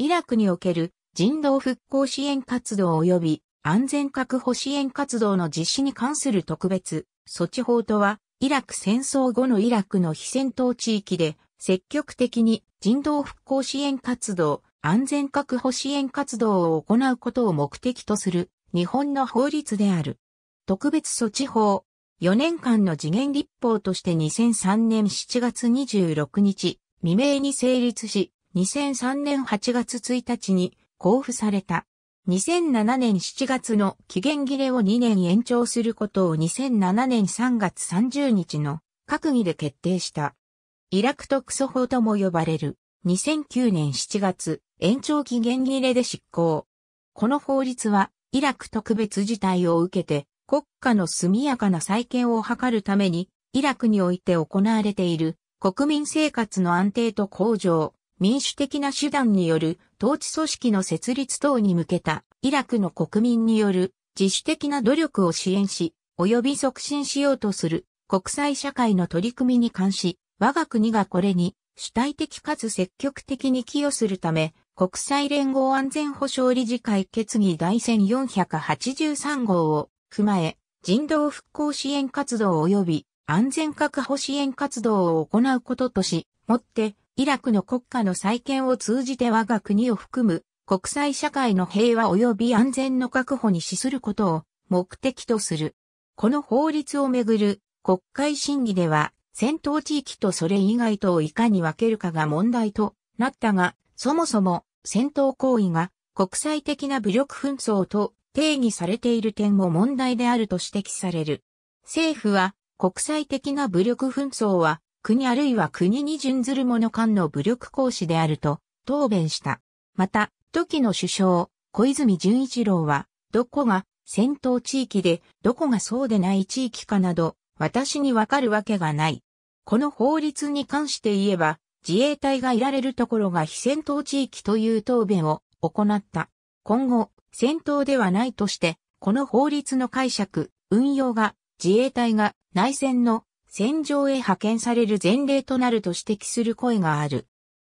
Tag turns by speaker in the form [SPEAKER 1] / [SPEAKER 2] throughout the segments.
[SPEAKER 1] イラクにおける人道復興支援活動及び安全確保支援活動の実施に関する特別措置法とは、イラク戦争後のイラクの非戦闘地域で積極的に人道復興支援活動、安全確保支援活動を行うことを目的とする日本の法律である。特別措置法4年間の次元立法として2003年7月26日未明に成立し、2003年8月1日に交付された。2007年7月の期限切れを2年延長することを2007年3月30日の閣議で決定した。イラク特措法とも呼ばれる2009年7月延長期限切れで執行。この法律はイラク特別事態を受けて国家の速やかな再建を図るためにイラクにおいて行われている国民生活の安定と向上、民主的な手段による統治組織の設立等に向けたイラクの国民による自主的な努力を支援し、及び促進しようとする国際社会の取り組みに関し、我が国がこれに主体的かつ積極的に寄与するため、国際連合安全保障理事会決議第1483号を踏まえ、人道復興支援活動及び安全確保支援活動を行うこととし、もってイラクの国家の再建を通じて我が国を含む国際社会の平和及び安全の確保に資することを目的とする。この法律をめぐる国会審議では戦闘地域とそれ以外とをいかに分けるかが問題となったが、そもそも戦闘行為が国際的な武力紛争と定義されている点も問題であると指摘される。政府は国際的な武力紛争は国あるいは国に準ずる者間の武力行使であると答弁した。また、時の首相、小泉純一郎は、どこが戦闘地域で、どこがそうでない地域かなど、私にわかるわけがない。この法律に関して言えば、自衛隊がいられるところが非戦闘地域という答弁を行った。今後、戦闘ではないとして、この法律の解釈、運用が自衛隊が内戦の戦場へ派遣される前例となると指摘する声がある。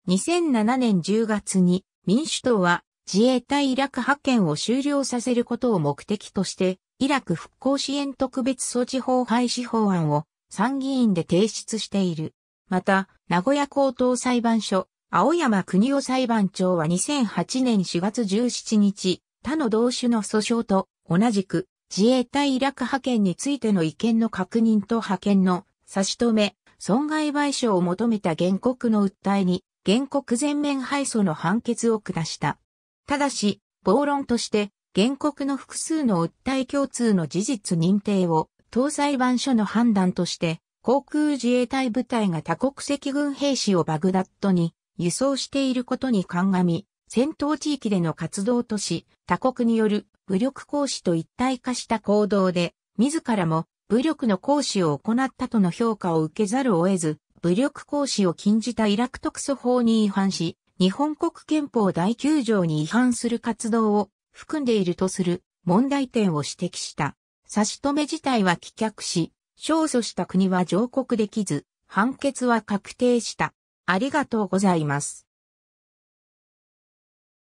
[SPEAKER 1] 2007年10月に民主党は自衛隊イラク派遣を終了させることを目的として、イラク復興支援特別措置法廃止法案を参議院で提出している。また、名古屋高等裁判所、青山国夫裁判長は2008年4月17日、他の同種の訴訟と同じく自衛隊イラク派遣についての違憲の確認と派遣の差し止め、損害賠償を求めた原告の訴えに、原告全面敗訴の判決を下した。ただし、暴論として、原告の複数の訴え共通の事実認定を、当裁判所の判断として、航空自衛隊部隊が多国籍軍兵士をバグダッドに輸送していることに鑑み、戦闘地域での活動とし、他国による武力行使と一体化した行動で、自らも武力の行使を行ったとの評価を受けざるを得ず、武力行使を禁じたイラク特措法に違反し、日本国憲法第9条に違反する活動を含んでいるとする問題点を指摘した。差し止め自体は棄却し、勝訴した国は上告できず、判決は確定した。ありがとうございます。